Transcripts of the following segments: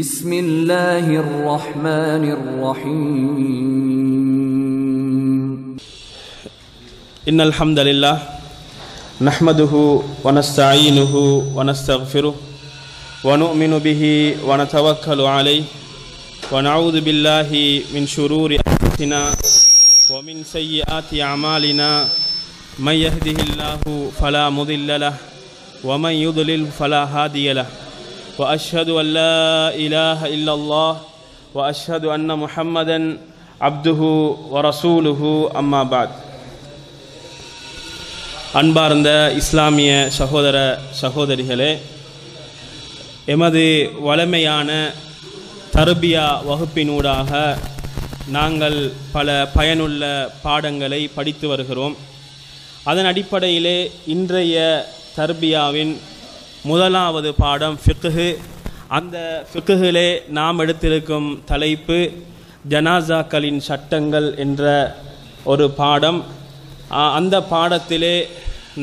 بسم الله الرحمن الرحيم إن الحمد لله نحمده ونستعينه ونستغفره ونؤمن به ونتوكل عليه ونعوذ بالله من شرور أنفسنا ومن سيئات أعمالنا من يهده الله فلا مضل له ومن يضلل فلا هادي له واشهد ان لا اله الا الله واشهد ان محمدا عبده ورسوله اما بعد அன்பார்ந்த இஸ்லாமிய சகோதர சகோதரிகளே எமது வளமையான தருபியா வகுப்பினூடாக நாங்கள் பல பயனுள்ள பாடங்களை படித்து வருகிறோம் அதன் அடிப்படையிலே இன்றைய தர்பியாவின் முதலாவது பாடம் ஃபிக்குஹு அந்த ஃபிக்குகளே நாம் எடுத்திருக்கும் தலைப்பு ஜனாசாக்களின் சட்டங்கள் என்ற ஒரு பாடம் அந்த பாடத்திலே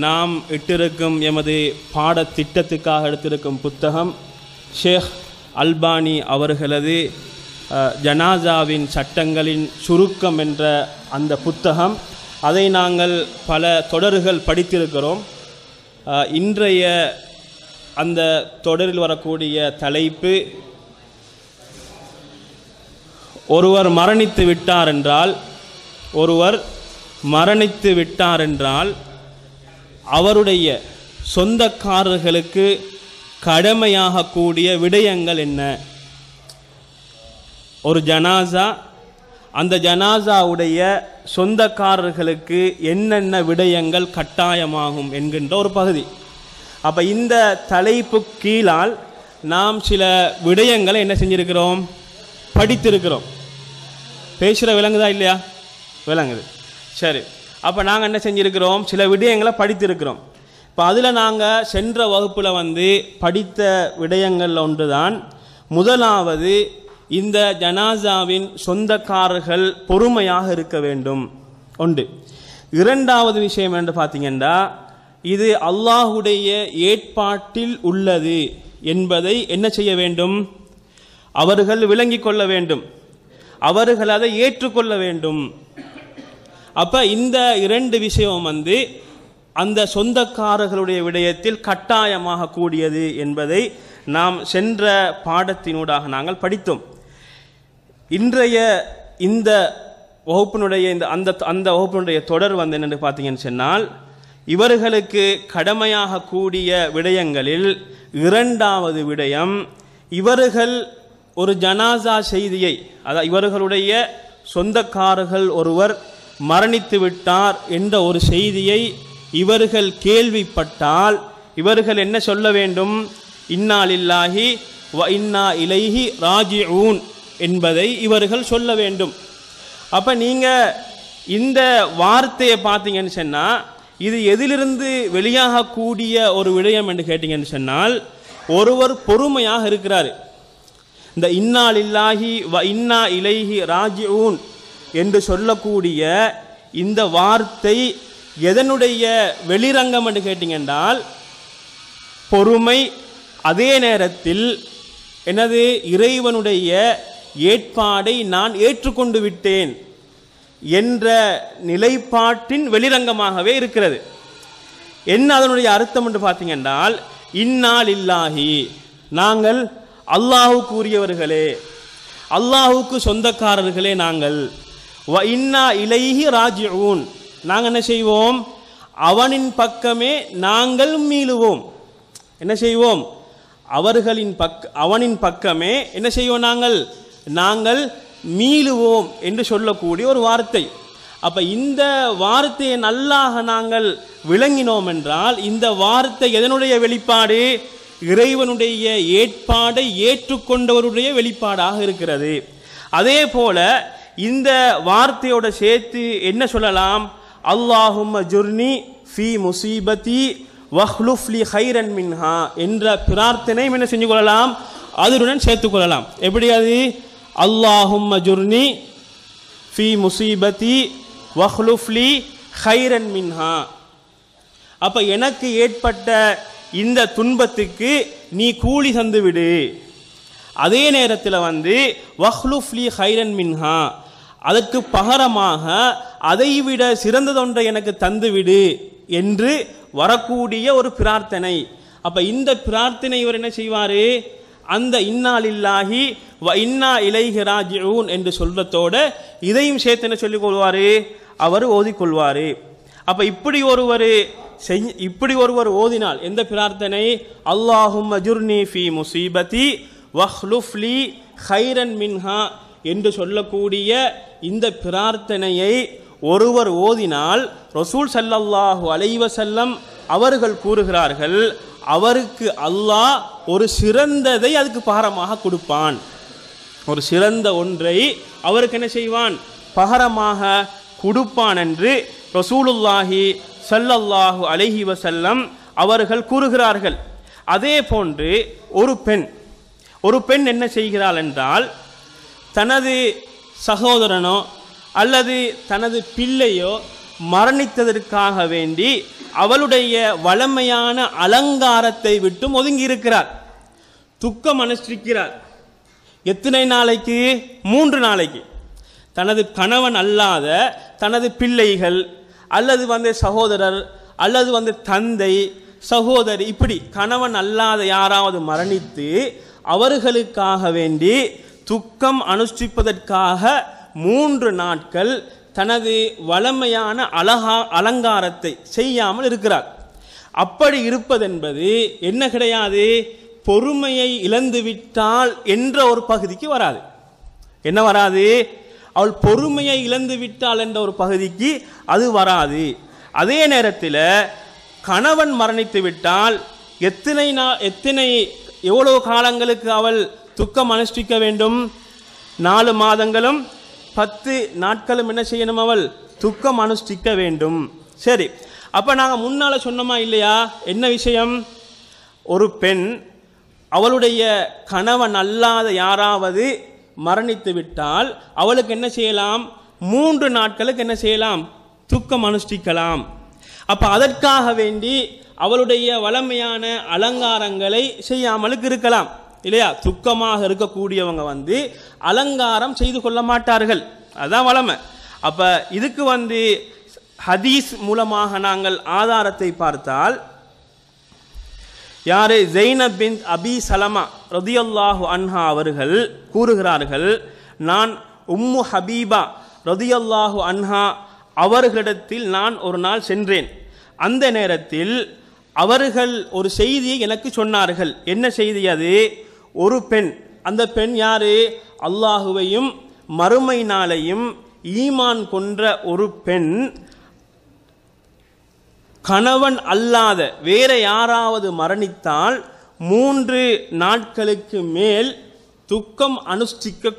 நாம் இட்டிருக்கும் எமது பாடத்திட்டத்துக்காக எடுத்திருக்கும் புத்தகம் ஷேக் அல்பானி அவர்களது ஜனாசாவின் சட்டங்களின் சுருக்கம் என்ற அந்த புத்தகம் அதை நாங்கள் பல தொடர்கள் படித்திருக்கிறோம் இன்றைய அந்த தொடரில் வரக்கூடிய தலைப்பு ஒருவர் மரணித்து விட்டார் என்றால் ஒருவர் மரணித்து விட்டார் என்றால் அவருடைய சொந்தக்காரர்களுக்கு கடமையாக கூடிய விடயங்கள் என்ன ஒரு ஜனாசா அந்த ஜனாசாவுடைய சொந்தக்காரர்களுக்கு என்னென்ன விடயங்கள் கட்டாயமாகும் என்கின்ற ஒரு பகுதி அப்போ இந்த தலைப்பு கீழால் நாம் சில விடயங்களை என்ன செஞ்சுருக்கிறோம் படித்திருக்கிறோம் பேசுகிற விளங்குதா இல்லையா விளங்குது சரி அப்போ நாங்கள் என்ன செஞ்சுருக்கிறோம் சில விடயங்களை படித்திருக்கிறோம் இப்போ அதில் நாங்கள் சென்ற வகுப்பில் வந்து படித்த விடயங்களில் ஒன்று தான் முதலாவது இந்த ஜனாசாவின் சொந்தக்காரர்கள் பொறுமையாக இருக்க வேண்டும் உண்டு இரண்டாவது விஷயம் என்று பார்த்தீங்கன்னா இது அல்லாஹுடைய ஏற்பாட்டில் உள்ளது என்பதை என்ன செய்ய வேண்டும் அவர்கள் விளங்கிக் கொள்ள வேண்டும் அவர்கள் அதை ஏற்றுக்கொள்ள வேண்டும் அப்போ இந்த இரண்டு விஷயம் வந்து அந்த சொந்தக்காரர்களுடைய விடயத்தில் கட்டாயமாக கூடியது என்பதை நாம் சென்ற பாடத்தினூடாக நாங்கள் படித்தோம் இன்றைய இந்த வகுப்பினுடைய இந்த அந்த அந்த வகுப்பினுடைய தொடர் வந்து என்னென்னு பார்த்தீங்கன்னு சொன்னால் இவர்களுக்கு கடமையாக கூடிய விடயங்களில் இரண்டாவது விடயம் இவர்கள் ஒரு ஜனாசா செய்தியை அதாவது இவர்களுடைய சொந்தக்காரர்கள் ஒருவர் மரணித்து விட்டார் என்ற ஒரு செய்தியை இவர்கள் கேள்விப்பட்டால் இவர்கள் என்ன சொல்ல வேண்டும் இன்னாலில்லாஹி வ இன்னா இலைஹி ராஜி ஊன் என்பதை இவர்கள் சொல்ல வேண்டும் அப்போ நீங்கள் இந்த வார்த்தையை பார்த்தீங்கன்னு சொன்னால் இது எதிலிருந்து வெளியாகக்கூடிய ஒரு விடயம் என்று கேட்டிங்கன்னு சொன்னால் ஒருவர் பொறுமையாக இருக்கிறார் இந்த இன்னால் இல்லாஹி வ இன்னா இலைஹி ராஜியூன் என்று சொல்லக்கூடிய இந்த வார்த்தை எதனுடைய வெளிரங்கம் என்று கேட்டிங்கென்றால் பொறுமை அதே நேரத்தில் எனது இறைவனுடைய ஏற்பாடை நான் ஏற்றுக்கொண்டு விட்டேன் என்ற நிலைப்பாட்டின் வெளிரங்கமாகவே இருக்கிறது என்ன அதனுடைய அர்த்தம் என்று பார்த்தீங்கன்னால் இந்நாள் இல்லாகி நாங்கள் அல்லாஹுக்கு உரியவர்களே அல்லாஹுக்கு சொந்தக்காரர்களே நாங்கள் வ இன்னா இலைஹி ராஜிஊன் நாங்கள் என்ன செய்வோம் அவனின் பக்கமே நாங்கள் மீளுவோம் என்ன செய்வோம் அவர்களின் பக் அவனின் பக்கமே என்ன செய்வோம் நாங்கள் நாங்கள் மீளுவோம் என்று சொல்லக்கூடிய ஒரு வார்த்தை அப்போ இந்த வார்த்தையை நல்லாக நாங்கள் விளங்கினோம் என்றால் இந்த வார்த்தை எதனுடைய வெளிப்பாடு இறைவனுடைய ஏற்பாடை ஏற்றுக்கொண்டவருடைய வெளிப்பாடாக இருக்கிறது அதே போல இந்த வார்த்தையோட சேர்த்து என்ன சொல்லலாம் அல்லாஹும் ஜுர்னி ஃபி முசீபதி வஹ்லுஃப்லி ஹைரன் மின்ஹா என்ற பிரார்த்தனை என்ன செஞ்சு கொள்ளலாம் அதனுடன் சேர்த்துக் கொள்ளலாம் எப்படி அது அல்லாஹும் ஜுர்னி ஃபி முசீபதி வஹ்லுஃப்லி ஹைரன் மின்ஹா அப்போ எனக்கு ஏற்பட்ட இந்த துன்பத்துக்கு நீ கூலி தந்து விடு அதே நேரத்தில் வந்து வஹ்லுஃப்லி ஹைரன் மின்ஹா அதற்கு பகரமாக அதைவிட சிறந்ததொன்றை எனக்கு தந்துவிடு என்று வரக்கூடிய ஒரு பிரார்த்தனை அப்போ இந்த பிரார்த்தனை இவர் என்ன செய்வார் அந்த இன்னாலில்லாஹி வ இன்னா இலைஹி ராஜிஊன் என்று சொல்றதோடு இதையும் சேர்த்து என்ன சொல்லிக் கொள்வார் அவர் ஓதிக்கொள்வார் அப்போ இப்படி ஒருவர் செய் இப்படி ஒருவர் ஓதினால் எந்த பிரார்த்தனை அல்லாஹும் அஜுர்னி ஃபி முசீபதி வஹ்லுஃப்லி ஹைரன் மின்ஹா என்று சொல்லக்கூடிய இந்த பிரார்த்தனையை ஒருவர் ஓதினால் ரசூல் சல்லல்லாஹு அலைவசல்லம் அவர்கள் கூறுகிறார்கள் அவருக்கு அல்லாஹ் ஒரு சிறந்ததை அதுக்கு பகரமாக கொடுப்பான் ஒரு சிறந்த ஒன்றை அவருக்கு என்ன செய்வான் பகரமாக கொடுப்பான் என்று ரசூலுல்லாஹி சல்லல்லாஹு அலஹி வசல்லம் அவர்கள் கூறுகிறார்கள் அதே போன்று ஒரு பெண் ஒரு பெண் என்ன செய்கிறாள் என்றால் தனது சகோதரனோ அல்லது தனது பிள்ளையோ மரணித்ததற்காக வேண்டி அவளுடைய வளமையான அலங்காரத்தை விட்டும் ஒதுங்கி இருக்கிறார் துக்கம் அனுஷ்டிக்கிறார் எத்தனை நாளைக்கு மூன்று நாளைக்கு தனது கணவன் அல்லாத தனது பிள்ளைகள் அல்லது வந்து சகோதரர் அல்லது வந்து தந்தை சகோதரி இப்படி கணவன் அல்லாத யாராவது மரணித்து அவர்களுக்காக வேண்டி துக்கம் அனுஷ்டிப்பதற்காக மூன்று நாட்கள் தனது வளமையான அழகா அலங்காரத்தை செய்யாமல் இருக்கிறார் அப்படி இருப்பதென்பது என்ன கிடையாது பொறுமையை இழந்துவிட்டால் என்ற ஒரு பகுதிக்கு வராது என்ன வராது அவள் பொறுமையை இழந்துவிட்டாள் என்ற ஒரு பகுதிக்கு அது வராது அதே நேரத்தில் கணவன் மரணித்து விட்டால் எத்தனை நா எத்தனை எவ்வளோ காலங்களுக்கு அவள் துக்கம் அனுஷ்டிக்க வேண்டும் நாலு மாதங்களும் பத்து நாட்களும் என்ன செய்யணும் அவள் துக்கம் அனுஷ்டிக்க வேண்டும் சரி அப்போ நாங்கள் முன்னால் சொன்னோமா இல்லையா என்ன விஷயம் ஒரு பெண் அவளுடைய கணவன் அல்லாத யாராவது மரணித்து விட்டால் அவளுக்கு என்ன செய்யலாம் மூன்று நாட்களுக்கு என்ன செய்யலாம் துக்கம் அனுஷ்டிக்கலாம் அப்போ அதற்காக வேண்டி அவளுடைய வளமையான அலங்காரங்களை செய்யாமலுக்கு இருக்கலாம் இல்லையா துக்கமாக இருக்கக்கூடியவங்க வந்து அலங்காரம் செய்து கொள்ள மாட்டார்கள் அதுதான் வளமை அப்போ இதுக்கு வந்து ஹதீஸ் மூலமாக நாங்கள் ஆதாரத்தை பார்த்தால் யாரு ஜெய்னப் பின் அபி சலமா ரதியல்லாஹு அன்ஹா அவர்கள் கூறுகிறார்கள் நான் உம்மு ஹபீபா ரதியல்லாஹு அன்ஹா அவர்களிடத்தில் நான் ஒரு நாள் சென்றேன் அந்த நேரத்தில் அவர்கள் ஒரு செய்தியை எனக்கு சொன்னார்கள் என்ன செய்தி அது ஒரு பெண் அந்த பெண் யாரு அல்லாஹுவையும் மறுமை நாளையும் ஈமான் கொன்ற ஒரு பெண் கணவன் அல்லாத வேற யாராவது மரணித்தால் மூன்று நாட்களுக்கு மேல் துக்கம் அனுஷ்டிக்க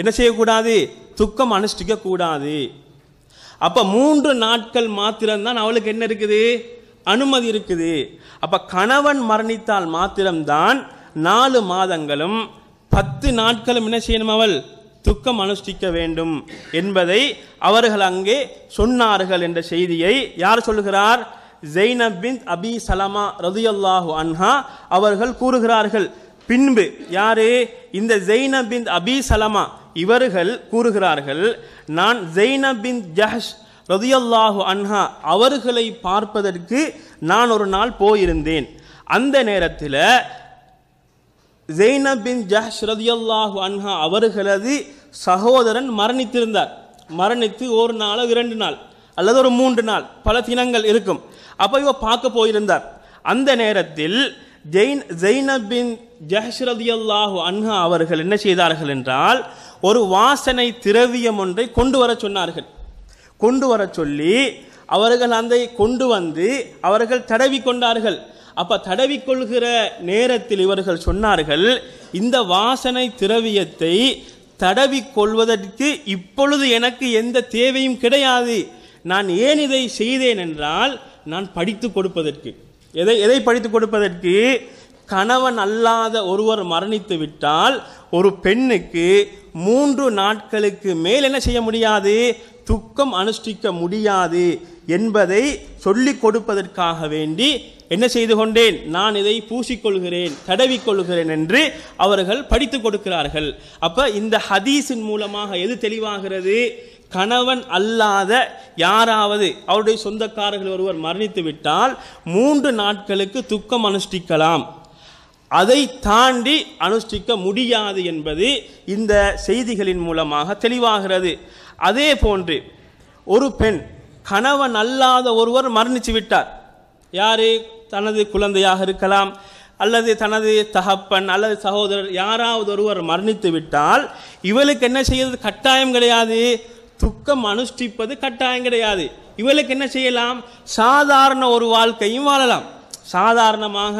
என்ன செய்யக்கூடாது துக்கம் அனுஷ்டிக்க கூடாது அப்போ மூன்று நாட்கள் மாத்திரம்தான் அவளுக்கு என்ன இருக்குது அனுமதி இருக்குது அப்போ கணவன் மரணித்தால் மாத்திரம்தான் நாலு மாதங்களும் பத்து நாட்களும் என்ன செய்யணும் அவள் துக்கம் அனுஷ்டிக்க வேண்டும் என்பதை அவர்கள் அங்கே சொன்னார்கள் என்ற செய்தியை யார் சொல்கிறார் ஜெய்னப் அபி சலமா ரதியல்லாஹு அன்ஹா அவர்கள் கூறுகிறார்கள் பின்பு யாரு இந்த ஜெய்னப் அபி சலமா இவர்கள் கூறுகிறார்கள் நான் ஜெய்னப் பின் ஜஹஷ் ரதியல்லாஹு அன்ஹா அவர்களை பார்ப்பதற்கு நான் ஒரு நாள் போயிருந்தேன் அந்த நேரத்தில் ஜெய்னப் பின் ஜஹ் ரதியல்லாஹு அன்ஹா அவர்களது சகோதரன் மரணித்திருந்தார் மரணித்து ஒரு நாளோ இரண்டு நாள் அல்லது ஒரு மூன்று நாள் பல தினங்கள் இருக்கும் அப்போ இவ பார்க்க போயிருந்தார் அந்த நேரத்தில் ஜெயின் ஜெய்னப் பின் ஜஹ் ரதியல்லாஹு அன்ஹா அவர்கள் என்ன செய்தார்கள் என்றால் ஒரு வாசனை திரவியம் ஒன்றை கொண்டு வர சொன்னார்கள் கொண்டு வர சொல்லி அவர்கள் அதை கொண்டு வந்து அவர்கள் தடவி கொண்டார்கள் அப்போ தடவிக்கொள்கிற நேரத்தில் இவர்கள் சொன்னார்கள் இந்த வாசனை திரவியத்தை தடவிக்கொள்வதற்கு இப்பொழுது எனக்கு எந்த தேவையும் கிடையாது நான் ஏன் இதை செய்தேன் என்றால் நான் படித்து கொடுப்பதற்கு எதை எதை படித்து கொடுப்பதற்கு கணவன் அல்லாத ஒருவர் மரணித்து விட்டால் ஒரு பெண்ணுக்கு மூன்று நாட்களுக்கு மேல் என்ன செய்ய முடியாது துக்கம் அனுஷ்டிக்க முடியாது என்பதை சொல்லிக் கொடுப்பதற்காக வேண்டி என்ன செய்து கொண்டேன் நான் இதை பூசிக்கொள்கிறேன் தடவிக்கொள்கிறேன் என்று அவர்கள் படித்து கொடுக்கிறார்கள் அப்போ இந்த ஹதீஸின் மூலமாக எது தெளிவாகிறது கணவன் அல்லாத யாராவது அவருடைய சொந்தக்காரர்கள் ஒருவர் மரணித்து விட்டால் மூன்று நாட்களுக்கு துக்கம் அனுஷ்டிக்கலாம் அதை தாண்டி அனுஷ்டிக்க முடியாது என்பது இந்த செய்திகளின் மூலமாக தெளிவாகிறது அதே போன்று ஒரு பெண் கணவன் அல்லாத ஒருவர் மரணித்து விட்டார் யார் தனது குழந்தையாக இருக்கலாம் அல்லது தனது தகப்பன் அல்லது சகோதரர் யாராவது ஒருவர் மரணித்து விட்டால் இவளுக்கு என்ன செய்யறது கட்டாயம் கிடையாது துக்கம் அனுஷ்டிப்பது கட்டாயம் கிடையாது இவளுக்கு என்ன செய்யலாம் சாதாரண ஒரு வாழ்க்கையும் வாழலாம் சாதாரணமாக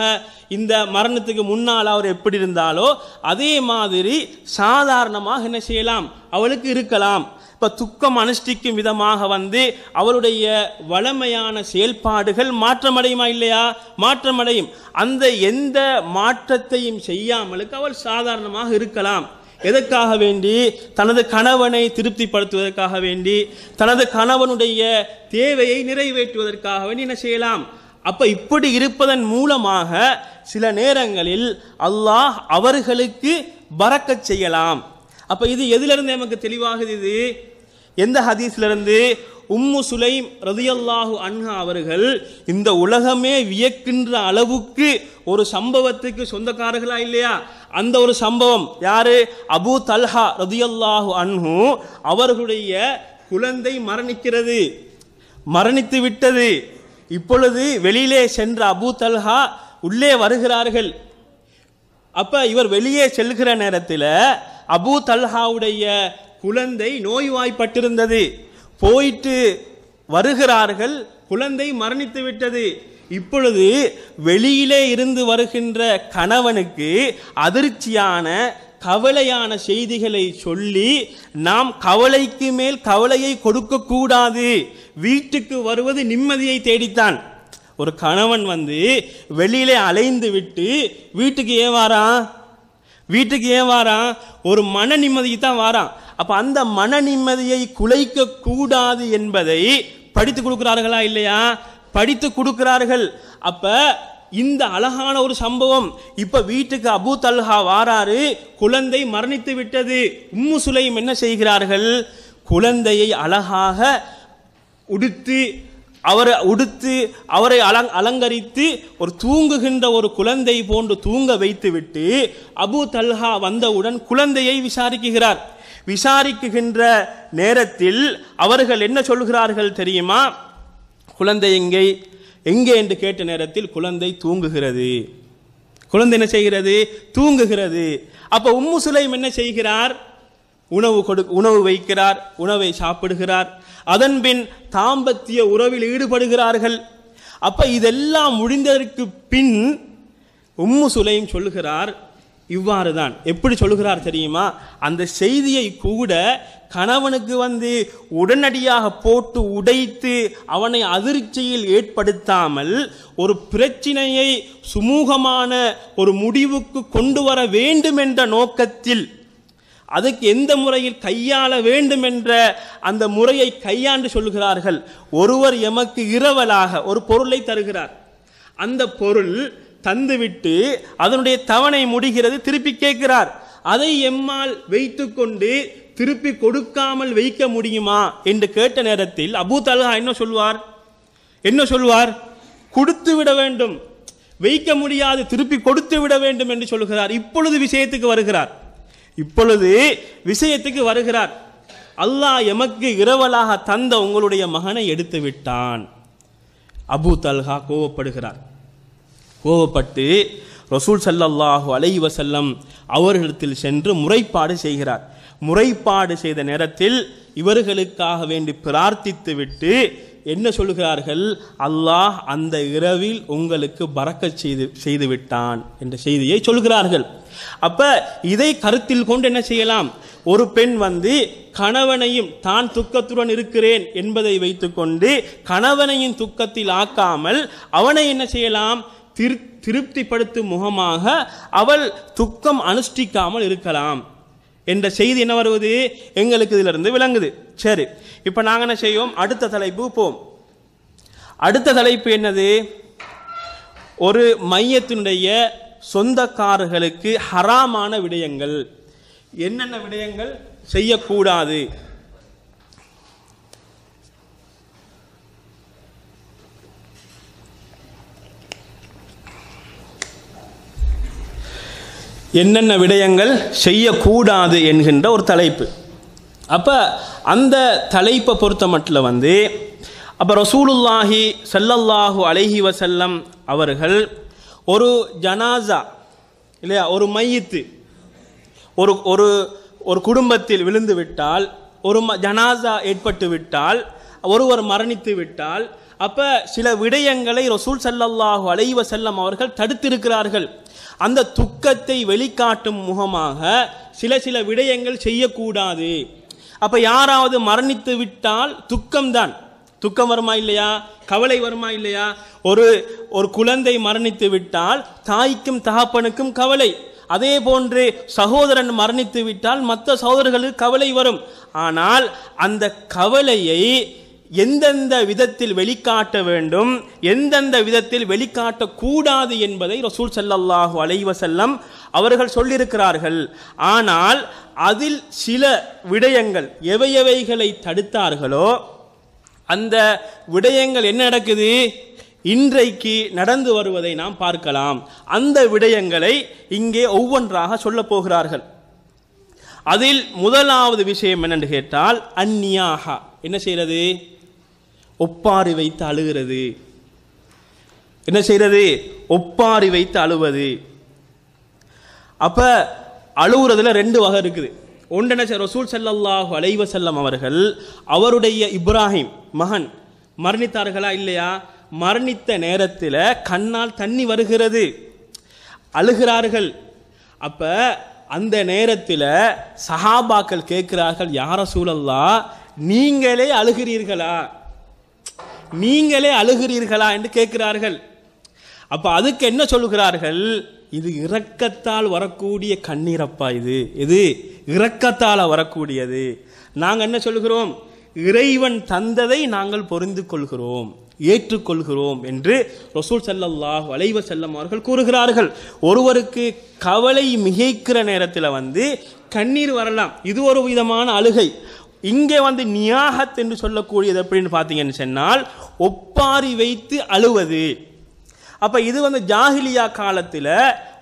இந்த மரணத்துக்கு முன்னால் அவர் எப்படி இருந்தாலோ அதே மாதிரி சாதாரணமாக என்ன செய்யலாம் அவளுக்கு இருக்கலாம் இப்போ துக்கம் அனுஷ்டிக்கும் விதமாக வந்து அவருடைய வளமையான செயல்பாடுகள் மாற்றமடையுமா இல்லையா மாற்றமடையும் அந்த எந்த மாற்றத்தையும் செய்யாமலுக்கு அவள் சாதாரணமாக இருக்கலாம் எதற்காக வேண்டி தனது கணவனை திருப்திப்படுத்துவதற்காக வேண்டி தனது கணவனுடைய தேவையை நிறைவேற்றுவதற்காக வேண்டி என்ன செய்யலாம் அப்போ இப்படி இருப்பதன் மூலமாக சில நேரங்களில் அல்லாஹ் அவர்களுக்கு பறக்க செய்யலாம் அப்போ இது எதிலிருந்து நமக்கு தெளிவாகுது இது எந்த ஹதீஸ்லேருந்து உம்மு சுலைம் ரதியல்லாஹு அன்ஹா அவர்கள் இந்த உலகமே வியக்கின்ற அளவுக்கு ஒரு சம்பவத்துக்கு சொந்தக்காரர்களா இல்லையா அந்த ஒரு சம்பவம் யாரு அபு தல்ஹா ரதியல்லாஹு அன்ஹு அவர்களுடைய குழந்தை மரணிக்கிறது மரணித்து விட்டது இப்பொழுது வெளியிலே சென்ற அபு தல்ஹா உள்ளே வருகிறார்கள் அப்போ இவர் வெளியே செல்கிற நேரத்தில் அபு தல்ஹாவுடைய குழந்தை நோய்வாய்ப்பட்டிருந்தது போயிட்டு வருகிறார்கள் குழந்தை மரணித்து விட்டது இப்பொழுது வெளியிலே இருந்து வருகின்ற கணவனுக்கு அதிர்ச்சியான கவலையான செய்திகளை சொல்லி நாம் கவலைக்கு மேல் கவலையை கொடுக்கக்கூடாது வீட்டுக்கு வருவது நிம்மதியை தேடித்தான் ஒரு கணவன் வந்து வெளியிலே அலைந்து விட்டு வீட்டுக்கு ஏன் வாரான் வீட்டுக்கு ஏன் வாரான் ஒரு மன நிம்மதிக்கு தான் வாரான் அப்போ அந்த மன நிம்மதியை குலைக்க கூடாது என்பதை படித்து கொடுக்கிறார்களா இல்லையா படித்து கொடுக்கிறார்கள் அப்போ இந்த அழகான ஒரு சம்பவம் இப்போ வீட்டுக்கு அபு தல்ஹா வாராரு குழந்தை மரணித்து விட்டது உம்மு சுலையும் என்ன செய்கிறார்கள் குழந்தையை அழகாக உடுத்து அவரை உடுத்து அவரை அலங் அலங்கரித்து ஒரு தூங்குகின்ற ஒரு குழந்தை போன்று தூங்க வைத்துவிட்டு அபு தல்ஹா வந்தவுடன் குழந்தையை விசாரிக்குகிறார் விசாரிக்குகின்ற நேரத்தில் அவர்கள் என்ன சொல்கிறார்கள் தெரியுமா குழந்தை எங்கே எங்கே என்று கேட்ட நேரத்தில் குழந்தை தூங்குகிறது குழந்தை என்ன செய்கிறது தூங்குகிறது அப்போ உம்மு சுலைம் என்ன செய்கிறார் உணவு கொடு உணவு வைக்கிறார் உணவை சாப்பிடுகிறார் அதன்பின் தாம்பத்திய உறவில் ஈடுபடுகிறார்கள் அப்போ இதெல்லாம் முடிந்ததற்கு பின் உம்மு சுலையும் சொல்லுகிறார் இவ்வாறு தான் எப்படி சொல்லுகிறார் தெரியுமா அந்த செய்தியை கூட கணவனுக்கு வந்து உடனடியாக போட்டு உடைத்து அவனை அதிர்ச்சியில் ஏற்படுத்தாமல் ஒரு பிரச்சினையை சுமூகமான ஒரு முடிவுக்கு கொண்டு வர வேண்டும் என்ற நோக்கத்தில் அதுக்கு எந்த முறையில் கையாள வேண்டும் என்ற அந்த முறையை கையாண்டு சொல்கிறார்கள் ஒருவர் எமக்கு இரவலாக ஒரு பொருளை தருகிறார் அந்த பொருள் தந்துவிட்டு அதனுடைய தவணை முடிகிறது திருப்பி கேட்கிறார் அதை எம்மால் வைத்து கொண்டு திருப்பி கொடுக்காமல் வைக்க முடியுமா என்று கேட்ட நேரத்தில் அபூ தல்ஹா என்ன சொல்வார் என்ன சொல்வார் கொடுத்து விட வேண்டும் வைக்க முடியாது திருப்பி கொடுத்து விட வேண்டும் என்று சொல்கிறார் இப்பொழுது விஷயத்துக்கு வருகிறார் இப்பொழுது விஷயத்துக்கு வருகிறார் அல்லாஹ் எமக்கு இரவலாக தந்த உங்களுடைய மகனை எடுத்து விட்டான் அபு தல்ஹா கோவப்படுகிறார் கோபப்பட்டு ரசூல் சல்லல்லாஹு அலை வசல்லம் அவர்களிடத்தில் சென்று முறைப்பாடு செய்கிறார் முறைப்பாடு செய்த நேரத்தில் இவர்களுக்காக வேண்டி பிரார்த்தித்து விட்டு என்ன சொல்கிறார்கள் அல்லாஹ் அந்த இரவில் உங்களுக்கு பறக்க செய்து செய்துவிட்டான் என்ற செய்தியை சொல்கிறார்கள் அப்ப இதை கருத்தில் கொண்டு என்ன செய்யலாம் ஒரு பெண் வந்து கணவனையும் தான் துக்கத்துடன் இருக்கிறேன் என்பதை வைத்துக்கொண்டு கணவனையும் துக்கத்தில் ஆக்காமல் அவனை என்ன செய்யலாம் திரு திருப்திப்படுத்தும் முகமாக அவள் துக்கம் அனுஷ்டிக்காமல் இருக்கலாம் என்ற செய்தி என்ன வருவது எங்களுக்கு இதிலிருந்து விளங்குது சரி இப்போ நாங்கள் என்ன செய்வோம் அடுத்த தலைப்பு போவோம் அடுத்த தலைப்பு என்னது ஒரு மையத்தினுடைய சொந்தக்காரர்களுக்கு ஹராமான விடயங்கள் என்னென்ன விடயங்கள் செய்யக்கூடாது என்னென்ன விடயங்கள் செய்யக்கூடாது என்கின்ற ஒரு தலைப்பு அப்போ அந்த தலைப்பை பொறுத்த மட்டில் வந்து அப்போ ரசூலுல்லாஹி சல்லல்லாஹு அலஹி வசல்லம் அவர்கள் ஒரு ஜனாசா இல்லையா ஒரு மையத்து ஒரு ஒரு ஒரு குடும்பத்தில் விழுந்து விட்டால் ஒரு ம ஜனாசா ஏற்பட்டு விட்டால் ஒருவர் மரணித்து விட்டால் அப்போ சில விடயங்களை ரசூல் சல்லல்லாஹு அலைவ செல்லம் அவர்கள் தடுத்திருக்கிறார்கள் அந்த துக்கத்தை வெளிக்காட்டும் முகமாக சில சில விடயங்கள் செய்யக்கூடாது அப்போ யாராவது மரணித்து விட்டால் துக்கம்தான் துக்கம் வருமா இல்லையா கவலை வருமா இல்லையா ஒரு ஒரு குழந்தை மரணித்து விட்டால் தாய்க்கும் தகப்பனுக்கும் கவலை அதே போன்று சகோதரன் மரணித்து விட்டால் மற்ற சகோதரர்களுக்கு கவலை வரும் ஆனால் அந்த கவலையை எந்தெந்த விதத்தில் வெளிக்காட்ட வேண்டும் எந்தெந்த விதத்தில் வெளிக்காட்டக்கூடாது என்பதை ரசூல் சல்லாஹூ அலைவசல்லம் அவர்கள் சொல்லியிருக்கிறார்கள் ஆனால் அதில் சில விடயங்கள் எவை எவைகளை தடுத்தார்களோ அந்த விடயங்கள் என்ன நடக்குது இன்றைக்கு நடந்து வருவதை நாம் பார்க்கலாம் அந்த விடயங்களை இங்கே ஒவ்வொன்றாக சொல்லப் போகிறார்கள் அதில் முதலாவது விஷயம் என்னென்று கேட்டால் அந்நியாகா என்ன செய்கிறது ஒப்பாரி வைத்து அழுகிறது என்ன செய்கிறது ஒப்பாரி வைத்து அழுவது அப்போ அழுகுறதுல ரெண்டு வகை இருக்குது ஒன்றென என்ன ரசூல் செல்லல்லாஹு அலைவ செல்லம் அவர்கள் அவருடைய இப்ராஹிம் மகன் மரணித்தார்களா இல்லையா மரணித்த நேரத்தில் கண்ணால் தண்ணி வருகிறது அழுகிறார்கள் அப்போ அந்த நேரத்தில் சஹாபாக்கள் கேட்கிறார்கள் யார சூழல்லா நீங்களே அழுகிறீர்களா நீங்களே அழுகிறீர்களா என்று கேட்கிறார்கள் அப்போ அதுக்கு என்ன சொல்லுகிறார்கள் இது இரக்கத்தால் வரக்கூடிய கண்ணீரப்பா இது இது இரக்கத்தால் வரக்கூடியது நாங்கள் என்ன சொல்கிறோம் இறைவன் தந்ததை நாங்கள் பொருந்து கொள்கிறோம் ஏற்றுக்கொள்கிறோம் என்று ரசூல் செல்லல்லாஹ் வளைவ செல்லம் அவர்கள் கூறுகிறார்கள் ஒருவருக்கு கவலை மிகைக்கிற நேரத்தில் வந்து கண்ணீர் வரலாம் இது ஒரு விதமான அழுகை இங்கே வந்து நியாகத் என்று சொல்லக்கூடியது எப்படின்னு பார்த்தீங்கன்னு சொன்னால் ஒப்பாரி வைத்து அழுவது அப்போ இது வந்து ஜாகிலியா காலத்தில்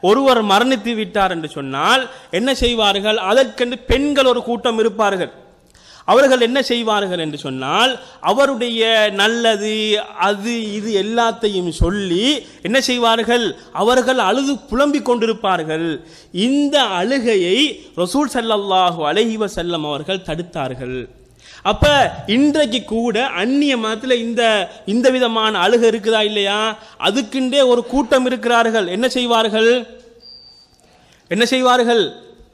ஒருவர் மரணித்து விட்டார் என்று சொன்னால் என்ன செய்வார்கள் அதற்கென்று பெண்கள் ஒரு கூட்டம் இருப்பார்கள் அவர்கள் என்ன செய்வார்கள் என்று சொன்னால் அவருடைய நல்லது அது இது எல்லாத்தையும் சொல்லி என்ன செய்வார்கள் அவர்கள் அழுது புலம்பிக் கொண்டிருப்பார்கள் இந்த அழுகையை ரசூல் சல்லாஹூ அலஹிவ செல்லம் அவர்கள் தடுத்தார்கள் அப்ப இன்றைக்கு கூட அந்நிய மதத்தில் இந்த இந்த விதமான அழுகை இருக்குதா இல்லையா அதுக்குண்டே ஒரு கூட்டம் இருக்கிறார்கள் என்ன செய்வார்கள் என்ன செய்வார்கள்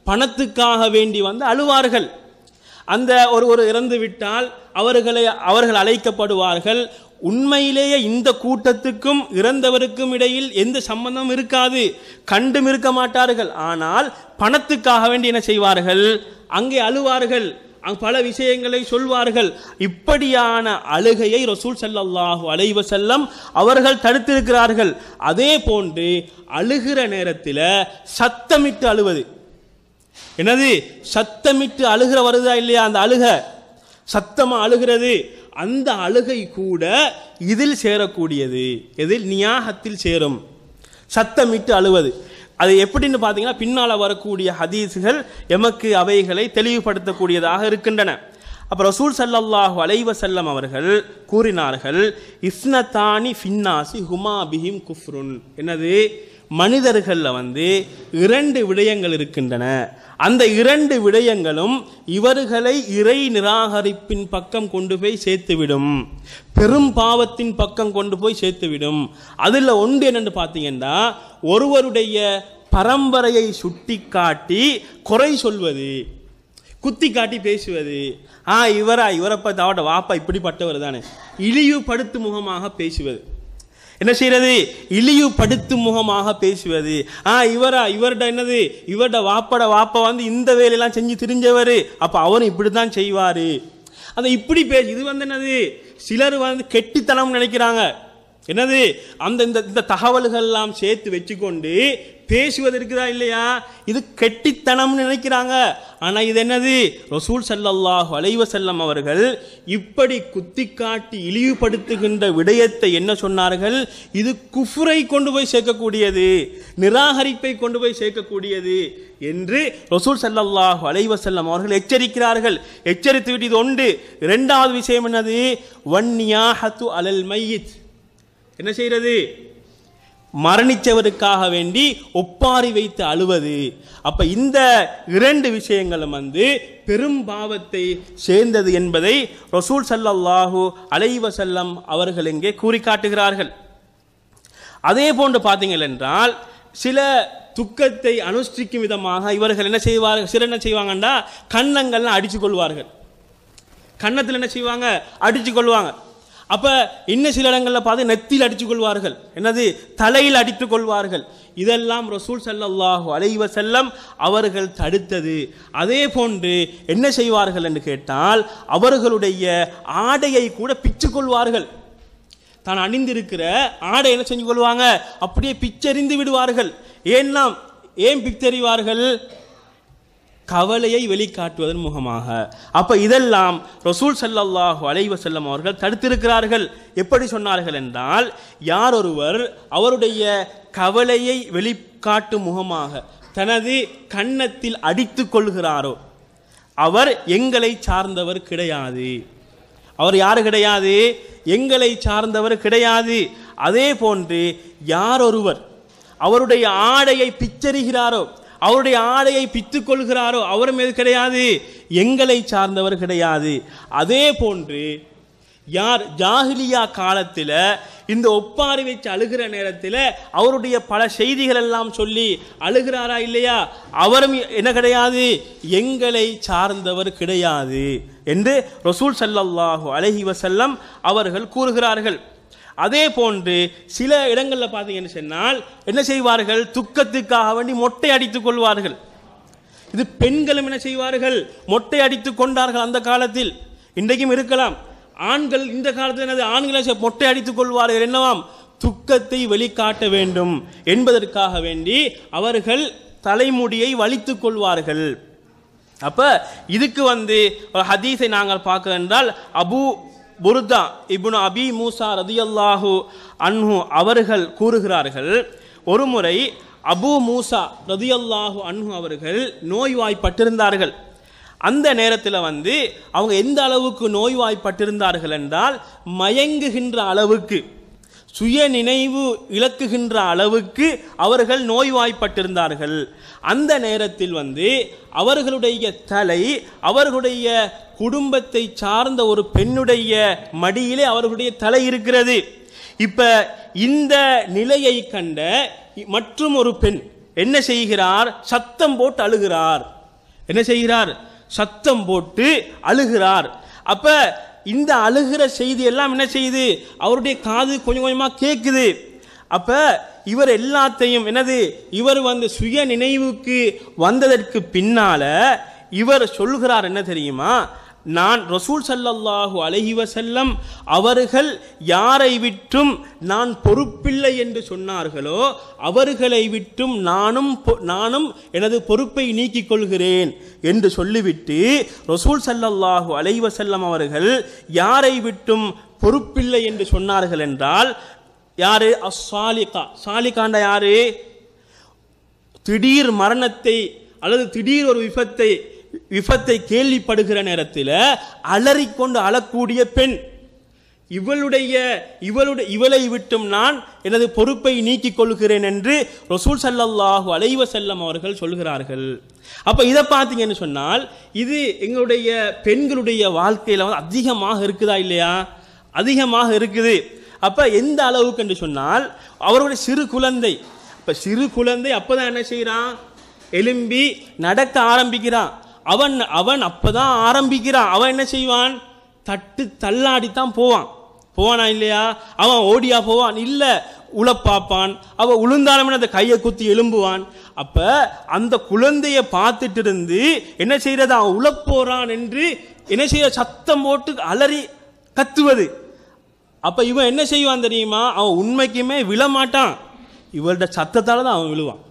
பணத்துக்காக வேண்டி வந்து அழுவார்கள் அந்த ஒரு இறந்து விட்டால் அவர்களை அவர்கள் அழைக்கப்படுவார்கள் உண்மையிலேயே இந்த கூட்டத்துக்கும் இறந்தவருக்கும் இடையில் எந்த சம்பந்தமும் இருக்காது கண்டும் இருக்க மாட்டார்கள் ஆனால் பணத்துக்காக வேண்டி என்ன செய்வார்கள் அங்கே அழுவார்கள் பல விஷயங்களை சொல்வார்கள் இப்படியான அழுகையை ரசூல் சல்லாஹூ அலைவ செல்லம் அவர்கள் தடுத்திருக்கிறார்கள் அதே போன்று அழுகிற நேரத்தில் சத்தமிட்டு அழுவது என்னது சத்தமிட்டு அழுகிற வருதா இல்லையா அந்த அழுக சத்தமாக அழுகிறது அந்த அழுகை கூட இதில் சேரக்கூடியது எதில் நியாகத்தில் சேரும் சத்தமிட்டு அழுவது அது எப்படின்னு பார்த்தீங்கன்னா பின்னால் வரக்கூடிய ஹதீஸுகள் எமக்கு அவைகளை தெளிவுபடுத்தக்கூடியதாக இருக்கின்றன அப்போ ரசூல் சல்லாஹு செல்லம் அவர்கள் கூறினார்கள் இஸ்னதானி ஃபின்னாசி ஹுமா பிஹிம் குஃப்ருன் என்னது மனிதர்களில் வந்து இரண்டு விடயங்கள் இருக்கின்றன அந்த இரண்டு விடயங்களும் இவர்களை இறை நிராகரிப்பின் பக்கம் கொண்டு போய் சேர்த்துவிடும் பெரும் பாவத்தின் பக்கம் கொண்டு போய் சேர்த்துவிடும் அதில் ஒன்று என்னென்னு பார்த்தீங்கன்னா ஒருவருடைய பரம்பரையை சுட்டி காட்டி குறை சொல்வது குத்தி காட்டி பேசுவது ஆ இவரா இவரப்ப தாவட்ட வாப்பா இப்படிப்பட்டவர் தானே இழிவுபடுத்து முகமாக பேசுவது என்ன செய்யறது படுத்து முகமாக பேசுவது ஆ இவரா இவர்ட என்னது இவர்ட வாப்பட வாப்ப வந்து இந்த வேலையெல்லாம் செஞ்சு திரிஞ்சவர் அப்போ அவரும் இப்படி தான் செய்வார் அந்த இப்படி பேசு இது வந்து என்னது சிலர் வந்து கெட்டித்தனம் நினைக்கிறாங்க என்னது அந்த இந்த இந்த தகவல்கள்லாம் சேர்த்து வச்சுக்கொண்டு பேசுவது இருக்குதா இல்லையா இது கெட்டித்தனம்னு நினைக்கிறாங்க ஆனால் இது என்னது ரசூல் சல்லல்லாஹ் அலைவ செல்லம் அவர்கள் இப்படி குத்தி காட்டி இழிவுபடுத்துகின்ற விடயத்தை என்ன சொன்னார்கள் இது குஃபுரை கொண்டு போய் சேர்க்கக்கூடியது நிராகரிப்பை கொண்டு போய் சேர்க்கக்கூடியது என்று ரசூல் சல்லல்லாஹ் அலைவ செல்லம் அவர்கள் எச்சரிக்கிறார்கள் எச்சரித்து விட்டு இது ஒன்று இரண்டாவது விஷயம் என்னது வன்னியாஹத்து அலல் மையித் என்ன செய்கிறது மரணித்தவருக்காக வேண்டி ஒப்பாரி வைத்து அழுவது அப்ப இந்த இரண்டு விஷயங்களும் வந்து பெரும் பாவத்தை சேர்ந்தது என்பதை ரசூல் சல்லாஹு அலைவ செல்லம் அவர்கள் இங்கே கூறி காட்டுகிறார்கள் அதே போன்று பார்த்தீங்கள் என்றால் சில துக்கத்தை அனுஷ்டிக்கும் விதமாக இவர்கள் என்ன செய்வார்கள் சில என்ன செய்வாங்கன்னா கன்னங்கள்லாம் அடித்து கொள்வார்கள் கன்னத்தில் என்ன செய்வாங்க அடித்து கொள்வாங்க அப்போ இன்னும் சில இடங்களில் பார்த்து நெத்தில் அடித்து கொள்வார்கள் என்னது தலையில் அடித்துக் கொள்வார்கள் இதெல்லாம் ரசூல் சல்லாஹு அலைவ செல்லம் அவர்கள் தடுத்தது அதே போன்று என்ன செய்வார்கள் என்று கேட்டால் அவர்களுடைய ஆடையை கூட பிச்சு கொள்வார்கள் தான் அணிந்திருக்கிற ஆடை என்ன செஞ்சு கொள்வாங்க அப்படியே பிச்சறிந்து விடுவார்கள் ஏன்னா ஏன் பிச்சறிவார்கள் கவலையை வெளிக்காட்டுவதன் முகமாக அப்போ இதெல்லாம் ரசூல் சல்லாஹூ செல்லம் அவர்கள் தடுத்திருக்கிறார்கள் எப்படி சொன்னார்கள் என்றால் யார் ஒருவர் அவருடைய கவலையை வெளிக்காட்டும் முகமாக தனது கன்னத்தில் அடித்து கொள்கிறாரோ அவர் எங்களை சார்ந்தவர் கிடையாது அவர் யார் கிடையாது எங்களை சார்ந்தவர் கிடையாது அதே போன்று யார் ஒருவர் அவருடைய ஆடையை பிச்சரிகிறாரோ அவருடைய ஆடையை பித்துக் கொள்கிறாரோ அவர் மீது கிடையாது எங்களை சார்ந்தவர் கிடையாது அதே போன்று யார் ஜாகிலியா காலத்தில் இந்த ஒப்பாரி வச்சு அழுகிற நேரத்தில் அவருடைய பல செய்திகள் எல்லாம் சொல்லி அழுகிறாரா இல்லையா அவரும் என்ன கிடையாது எங்களை சார்ந்தவர் கிடையாது என்று ரசூல் சல்லாஹூ அலஹி வசல்லம் அவர்கள் கூறுகிறார்கள் அதே போன்று சில இடங்களில் பார்த்தீங்கன்னு சொன்னால் என்ன செய்வார்கள் துக்கத்துக்காக வேண்டி மொட்டை அடித்துக் கொள்வார்கள் இது பெண்களும் என்ன செய்வார்கள் மொட்டை அடித்து கொண்டார்கள் அந்த காலத்தில் இன்றைக்கும் இருக்கலாம் ஆண்கள் இந்த காலத்தில் எனது ஆண்களை மொட்டை அடித்துக் கொள்வார்கள் என்னவாம் துக்கத்தை வெளிக்காட்ட வேண்டும் என்பதற்காக வேண்டி அவர்கள் தலைமுடியை வலித்துக் கொள்வார்கள் அப்போ இதுக்கு வந்து ஒரு ஹதீஸை நாங்கள் பார்க்க என்றால் அபு புருதா இபுன் அபி மூசா ரதியல்லாஹு அன்ஹு அவர்கள் கூறுகிறார்கள் ஒருமுறை அபு மூசா ரதியல்லாஹு அன்ஹு அவர்கள் நோய்வாய்ப்பட்டிருந்தார்கள் அந்த நேரத்தில் வந்து அவங்க எந்த அளவுக்கு நோய்வாய்ப்பட்டிருந்தார்கள் என்றால் மயங்குகின்ற அளவுக்கு சுய நினைவு இழக்குகின்ற அளவுக்கு அவர்கள் நோய்வாய்ப்பட்டிருந்தார்கள் அந்த நேரத்தில் வந்து அவர்களுடைய தலை அவர்களுடைய குடும்பத்தை சார்ந்த ஒரு பெண்ணுடைய மடியிலே அவர்களுடைய தலை இருக்கிறது இப்போ இந்த நிலையை கண்ட மற்றும் ஒரு பெண் என்ன செய்கிறார் சத்தம் போட்டு அழுகிறார் என்ன செய்கிறார் சத்தம் போட்டு அழுகிறார் அப்போ இந்த அழுகிற செய்தி எல்லாம் என்ன செய்யுது அவருடைய காது கொஞ்சம் கொஞ்சமாக கேட்குது அப்போ இவர் எல்லாத்தையும் என்னது இவர் வந்து சுய நினைவுக்கு வந்ததற்கு பின்னால் இவர் சொல்கிறார் என்ன தெரியுமா நான் ரசூல் சல்லல்லாஹு அலஹி வசல்லம் அவர்கள் யாரை விட்டும் நான் பொறுப்பில்லை என்று சொன்னார்களோ அவர்களை விட்டும் நானும் நானும் எனது பொறுப்பை நீக்கிக் கொள்கிறேன் என்று சொல்லிவிட்டு ரசூல் சல்லல்லாஹு அலஹி வசல்லம் அவர்கள் யாரை விட்டும் பொறுப்பில்லை என்று சொன்னார்கள் என்றால் யாரு அஸ்ஸாலிகா சாலிகாண்ட யாரு திடீர் மரணத்தை அல்லது திடீர் ஒரு விபத்தை விபத்தை கேள்விப்படுகிற நேரத்தில் அலறிக்கொண்டு அழக்கூடிய பெண் இவளுடைய இவளுடைய இவளை விட்டும் நான் எனது பொறுப்பை நீக்கிக் கொள்கிறேன் என்று ரசூல் சல்லாஹு அலைவ செல்லம் அவர்கள் சொல்கிறார்கள் அப்போ இதை பார்த்தீங்கன்னு சொன்னால் இது எங்களுடைய பெண்களுடைய வாழ்க்கையில் வந்து அதிகமாக இருக்குதா இல்லையா அதிகமாக இருக்குது அப்போ எந்த அளவுக்கு என்று சொன்னால் அவருடைய சிறு குழந்தை இப்போ சிறு குழந்தை அப்போ தான் என்ன செய்கிறான் எலும்பி நடக்க ஆரம்பிக்கிறான் அவன் அவன் அப்போ தான் ஆரம்பிக்கிறான் அவன் என்ன செய்வான் தட்டு தள்ளாடி தான் போவான் போவானா இல்லையா அவன் ஓடியா போவான் இல்லை உழப்பாப்பான் அவன் உளுந்தாலும் அந்த கையை குத்தி எழும்புவான் அப்போ அந்த குழந்தையை பார்த்துட்டு இருந்து என்ன செய்கிறது அவன் உழப்போறான் என்று என்ன செய்ய சத்தம் போட்டு அலறி கத்துவது அப்போ இவன் என்ன செய்வான் தெரியுமா அவன் உண்மைக்குமே விழமாட்டான் இவள்கிட்ட சத்தத்தால் தான் அவன் விழுவான்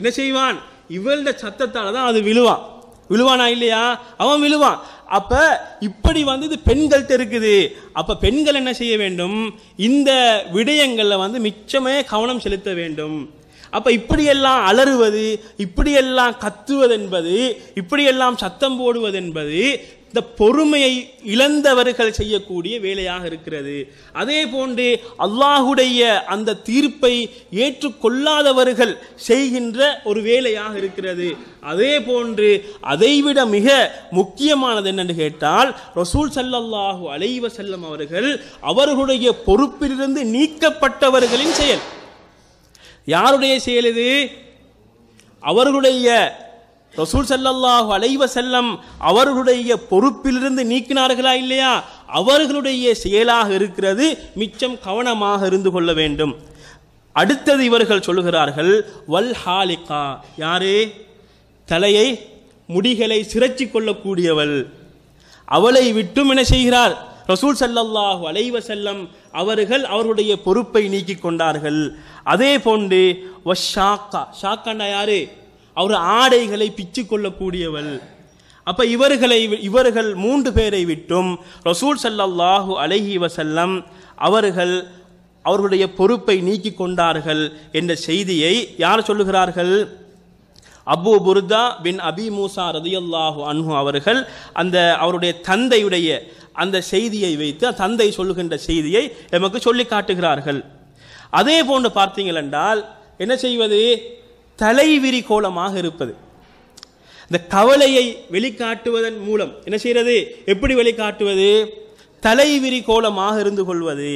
என்ன செய்வான் இவள்கிட்ட சத்தத்தால் தான் அது விழுவான் விழுவானா இல்லையா அவன் விழுவான் அப்போ இப்படி வந்து இது பெண்கள்கிட்ட இருக்குது அப்போ பெண்கள் என்ன செய்ய வேண்டும் இந்த விடயங்களில் வந்து மிச்சமே கவனம் செலுத்த வேண்டும் அப்போ இப்படியெல்லாம் அலறுவது இப்படியெல்லாம் கத்துவது என்பது இப்படியெல்லாம் சத்தம் போடுவது என்பது இந்த பொறுமையை இழந்தவர்கள் செய்யக்கூடிய வேலையாக இருக்கிறது அதே போன்று அல்லாஹுடைய அந்த தீர்ப்பை ஏற்றுக்கொள்ளாதவர்கள் செய்கின்ற ஒரு வேலையாக இருக்கிறது அதே போன்று அதைவிட மிக முக்கியமானது என்னென்னு கேட்டால் ரசூல் சல்லல்லாஹு அலைவ செல்லம் அவர்கள் அவர்களுடைய பொறுப்பிலிருந்து நீக்கப்பட்டவர்களின் செயல் யாருடைய செயல் இது அவர்களுடைய ரசூல் சல்லாஹு அலைவ செல்லம் அவர்களுடைய பொறுப்பிலிருந்து நீக்கினார்களா இல்லையா அவர்களுடைய செயலாக இருக்கிறது மிச்சம் கவனமாக இருந்து கொள்ள வேண்டும் அடுத்தது இவர்கள் சொல்லுகிறார்கள் வல் ஹாலிகா யாரே தலையை முடிகளை சிரச்சி கொள்ளக்கூடியவள் அவளை விட்டும் என செய்கிறார் ரசூல் சல்லல்லாஹு அலைவ செல்லம் அவர்கள் அவருடைய பொறுப்பை நீக்கி கொண்டார்கள் அதே போன்று வஷாக்கா ஷாக்காண்டா யாரு அவர் ஆடைகளை பிச்சு கொள்ளக்கூடியவள் அப்போ இவர்களை இவர்கள் மூன்று பேரை விட்டும் ரசூல் சல்லாஹூ அலஹி வசல்லம் அவர்கள் அவர்களுடைய பொறுப்பை நீக்கி கொண்டார்கள் என்ற செய்தியை யார் சொல்லுகிறார்கள் அபு புர்தா பின் அபி மூசா ரதியல்லாஹு அன்ஹு அவர்கள் அந்த அவருடைய தந்தையுடைய அந்த செய்தியை வைத்து தந்தை சொல்லுகின்ற செய்தியை எமக்கு சொல்லி காட்டுகிறார்கள் அதே போன்று பார்த்தீங்களென்றால் என்ன செய்வது தலைவிரி கோலமாக இருப்பது இந்த கவலையை வெளிக்காட்டுவதன் மூலம் என்ன செய்கிறது எப்படி வெளிக்காட்டுவது தலைவிரி கோலமாக இருந்து கொள்வது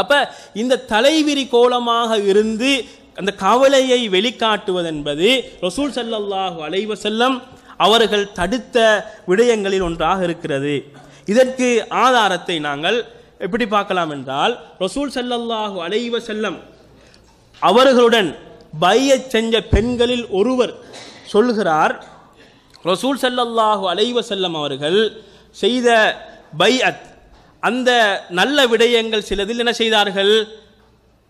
அப்போ இந்த தலைவிரி கோலமாக இருந்து அந்த கவலையை வெளிக்காட்டுவதென்பது ரசூல் அலைவ அலைவசல்லம் அவர்கள் தடுத்த விடயங்களில் ஒன்றாக இருக்கிறது இதற்கு ஆதாரத்தை நாங்கள் எப்படி பார்க்கலாம் என்றால் ரசூல் அலைவ அலைவசல்லம் அவர்களுடன் பையச் செஞ்ச பெண்களில் ஒருவர் சொல்கிறார் ரசூல் சல்லல்லாஹு அலைவ செல்லம் அவர்கள் செய்த பை அத் அந்த நல்ல விடயங்கள் சிலதில் என்ன செய்தார்கள்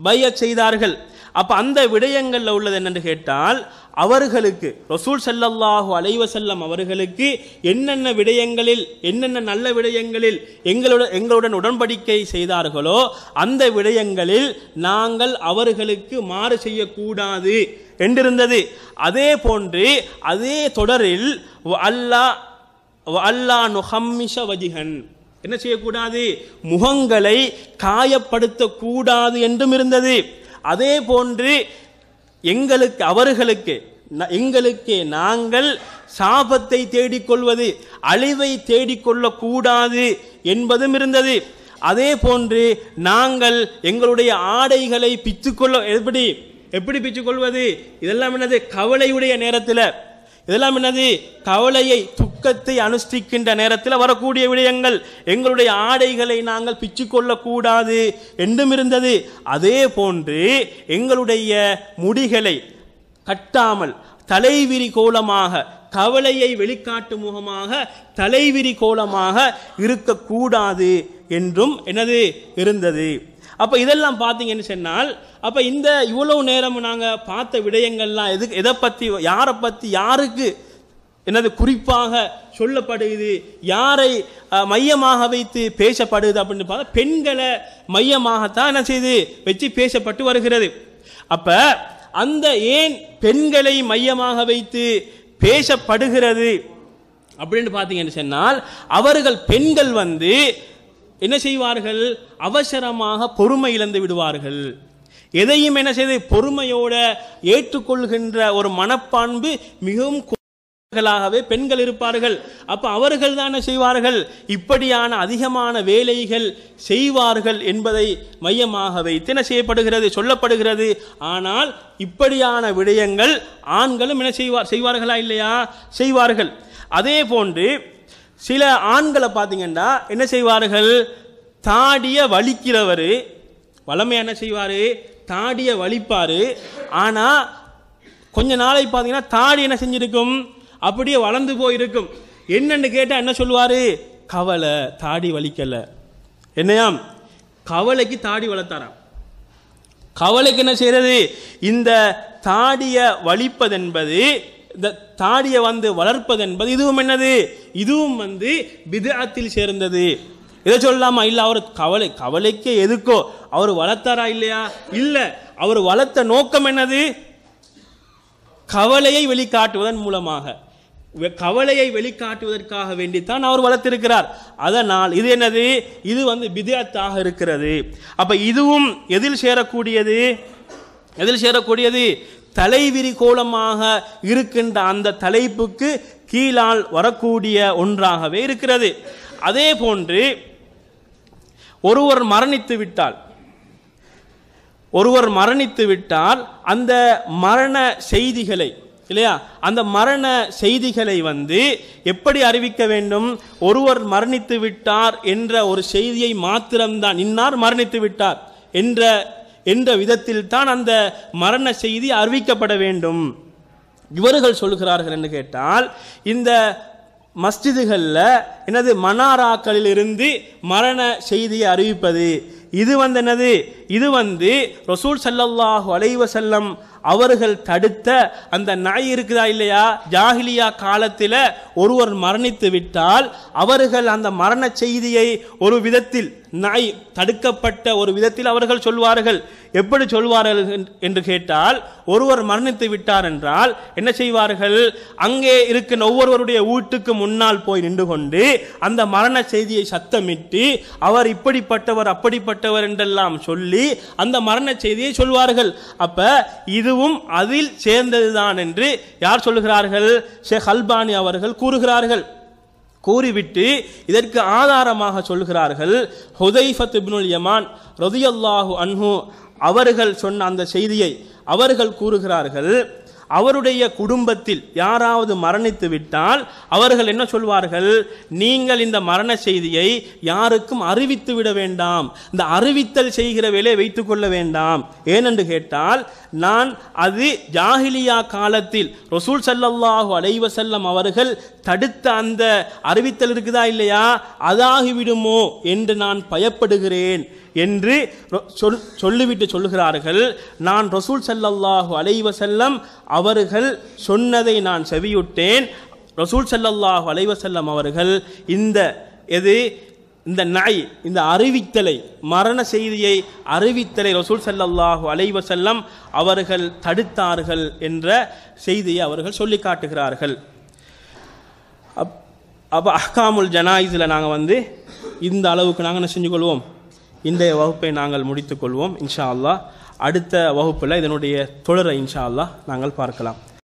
பையத் செய்தார்கள் அப்போ அந்த விடயங்களில் உள்ளது என்னென்று கேட்டால் அவர்களுக்கு ரசூல் செல்லல்லாஹு அலைவ செல்லம் அவர்களுக்கு என்னென்ன விடயங்களில் என்னென்ன நல்ல விடயங்களில் எங்களுடன் எங்களுடன் உடன்படிக்கை செய்தார்களோ அந்த விடயங்களில் நாங்கள் அவர்களுக்கு மாறு செய்யக்கூடாது என்றிருந்தது அதே போன்று அதே தொடரில் அல்லா அல்லா நுஹம்மிஷ வஜிகன் என்ன செய்யக்கூடாது முகங்களை காயப்படுத்தக்கூடாது என்றும் இருந்தது அதே போன்று எங்களுக்கு அவர்களுக்கு எங்களுக்கு நாங்கள் சாபத்தை தேடிக்கொள்வது அழிவை தேடிக்கொள்ளக்கூடாது என்பதும் இருந்தது அதே போன்று நாங்கள் எங்களுடைய ஆடைகளை பிச்சுக்கொள்ள எப்படி எப்படி பிச்சுக்கொள்வது இதெல்லாம் என்னது கவலையுடைய நேரத்தில் இதெல்லாம் என்னது கவலையை துக்கத்தை அனுஷ்டிக்கின்ற நேரத்தில் வரக்கூடிய விடயங்கள் எங்களுடைய ஆடைகளை நாங்கள் பிச்சு கொள்ளக்கூடாது என்றும் இருந்தது அதே போன்று எங்களுடைய முடிகளை கட்டாமல் தலைவிரி கோலமாக கவலையை வெளிக்காட்டு முகமாக தலைவிரி கோலமாக இருக்கக்கூடாது என்றும் என்னது இருந்தது அப்போ இதெல்லாம் பார்த்தீங்கன்னு சொன்னால் அப்போ இந்த இவ்வளவு நேரம் நாங்கள் பார்த்த விடயங்கள்லாம் எதுக்கு எதை பற்றி யாரை பற்றி யாருக்கு என்னது குறிப்பாக சொல்லப்படுது யாரை மையமாக வைத்து பேசப்படுது அப்படின்னு பார்த்தா பெண்களை மையமாகத்தான் என்ன செய்து வச்சு பேசப்பட்டு வருகிறது அப்போ அந்த ஏன் பெண்களை மையமாக வைத்து பேசப்படுகிறது அப்படின்னு பார்த்தீங்கன்னு சொன்னால் அவர்கள் பெண்கள் வந்து என்ன செய்வார்கள் அவசரமாக பொறுமை இழந்து விடுவார்கள் எதையும் என்ன செய்து பொறுமையோட ஏற்றுக்கொள்கின்ற ஒரு மனப்பான்பு மிகவும் ாகவே பெண்கள் இருப்பார்கள் அப்ப அவர்கள் தான் செய்வார்கள் இப்படியான அதிகமான வேலைகள் செய்வார்கள் என்பதை மையமாக வைத்து என்ன செய்யப்படுகிறது சொல்லப்படுகிறது ஆனால் இப்படியான விடயங்கள் ஆண்களும் என்ன செய்வார் செய்வார்களா இல்லையா செய்வார்கள் அதே போன்று சில ஆண்களை பார்த்தீங்கன்னா என்ன செய்வார்கள் தாடிய வலிக்கிறவர் வளமையாக என்ன செய்வார் தாடிய வலிப்பார் ஆனால் கொஞ்ச நாளைக்கு பார்த்தீங்கன்னா தாடி என்ன செஞ்சுருக்கும் அப்படியே வளர்ந்து போயிருக்கும் என்னென்னு கேட்டால் என்ன சொல்லுவார் கவலை தாடி வலிக்கலை என்னையாம் கவலைக்கு தாடி வளர்த்தாராம் கவலைக்கு என்ன செய்கிறது இந்த தாடியை வலிப்பதென்பது இந்த தாடியை வந்து வளர்ப்பது என்பது இதுவும் என்னது இதுவும் வந்து விதத்தில் சேர்ந்தது இதை சொல்லாமா இல்லை அவர் கவலை கவலைக்கே எதுக்கோ அவர் வளர்த்தாரா இல்லையா இல்லை அவர் வளர்த்த நோக்கம் என்னது கவலையை வெளிக்காட்டுவதன் மூலமாக கவலையை வெளிக்காட்டுவதற்காக வேண்டித்தான் அவர் வளர்த்திருக்கிறார் அதனால் இது என்னது இது வந்து விதத்தாக இருக்கிறது அப்ப இதுவும் எதில் சேரக்கூடியது எதில் சேரக்கூடியது தலைவிரி கோலமாக இருக்கின்ற அந்த தலைப்புக்கு கீழால் வரக்கூடிய ஒன்றாகவே இருக்கிறது அதே போன்று ஒருவர் மரணித்து விட்டால் ஒருவர் மரணித்து விட்டால் அந்த மரண செய்திகளை இல்லையா அந்த மரண செய்திகளை வந்து எப்படி அறிவிக்க வேண்டும் ஒருவர் மரணித்து விட்டார் என்ற ஒரு செய்தியை மாத்திரம்தான் இன்னார் மரணித்து விட்டார் என்ற என்ற விதத்தில் தான் அந்த மரண செய்தி அறிவிக்கப்பட வேண்டும் இவர்கள் சொல்கிறார்கள் என்று கேட்டால் இந்த மஸ்ஜிதுகளில் எனது மனாராக்களில் இருந்து மரண செய்தியை அறிவிப்பது இது வந்து என்னது இது வந்து ரசூல் சல்லல்லாஹு அலைவசல்லம் அவர்கள் தடுத்த அந்த நாய் இருக்குதா இல்லையா ஜாகிலியா காலத்தில் ஒருவர் மரணித்து விட்டால் அவர்கள் அந்த மரண செய்தியை ஒரு விதத்தில் நாய் தடுக்கப்பட்ட ஒரு விதத்தில் அவர்கள் சொல்வார்கள் எப்படி சொல்வார்கள் என்று கேட்டால் ஒருவர் மரணித்து விட்டார் என்றால் என்ன செய்வார்கள் அங்கே இருக்கிற ஒவ்வொருவருடைய வீட்டுக்கு முன்னால் போய் நின்று கொண்டு அந்த மரண செய்தியை சத்தமிட்டு அவர் இப்படிப்பட்டவர் அப்படிப்பட்டவர் என்றெல்லாம் சொல்லி அந்த மரண செய்தியை சொல்வார்கள் அப்ப இது இதுவும் அதில் சேர்ந்ததுதான் என்று யார் சொல்லுகிறார்கள் ஷேக் அல்பானி அவர்கள் கூறுகிறார்கள் கூறிவிட்டு இதற்கு ஆதாரமாக சொல்கிறார்கள் ஹுதைஃபத் இப்னுல் யமான் ரொதியல்லாஹு அன்ஹு அவர்கள் சொன்ன அந்த செய்தியை அவர்கள் கூறுகிறார்கள் அவருடைய குடும்பத்தில் யாராவது மரணித்து விட்டால் அவர்கள் என்ன சொல்வார்கள் நீங்கள் இந்த மரண செய்தியை யாருக்கும் அறிவித்து விட வேண்டாம் இந்த அறிவித்தல் செய்கிற வேலை வைத்துக் கொள்ள வேண்டாம் ஏனென்று கேட்டால் நான் அது ஜாகிலியா காலத்தில் ரசூல் சல்லல்லாஹு செல்லம் அவர்கள் தடுத்த அந்த அறிவித்தல் இருக்குதா இல்லையா அதாகிவிடுமோ என்று நான் பயப்படுகிறேன் என்று சொல் சொல்லிவிட்டு சொல்லுகிறார்கள் நான் ரசூல் செல்லல்லாஹு அலைவசல்லம் அவர்கள் சொன்னதை நான் செவியுட்டேன் ரசூல் செல்லல்லாஹு அலைவசல்லம் அவர்கள் இந்த எது இந்த நாய் இந்த அறிவித்தலை மரண செய்தியை அறிவித்தலை ரசூல் அலைவ அலைவசல்லம் அவர்கள் தடுத்தார்கள் என்ற செய்தியை அவர்கள் சொல்லி காட்டுகிறார்கள் அப்போ அஹ்காமுல் ஜனாயிஸில் நாங்கள் வந்து இந்த அளவுக்கு நாங்கள் என்ன செஞ்சு கொள்வோம் இந்த வகுப்பை நாங்கள் முடித்துக்கொள்வோம் இன்ஷா அல்லா அடுத்த வகுப்பில் இதனுடைய தொடரை இன்ஷா அல்லா நாங்கள் பார்க்கலாம்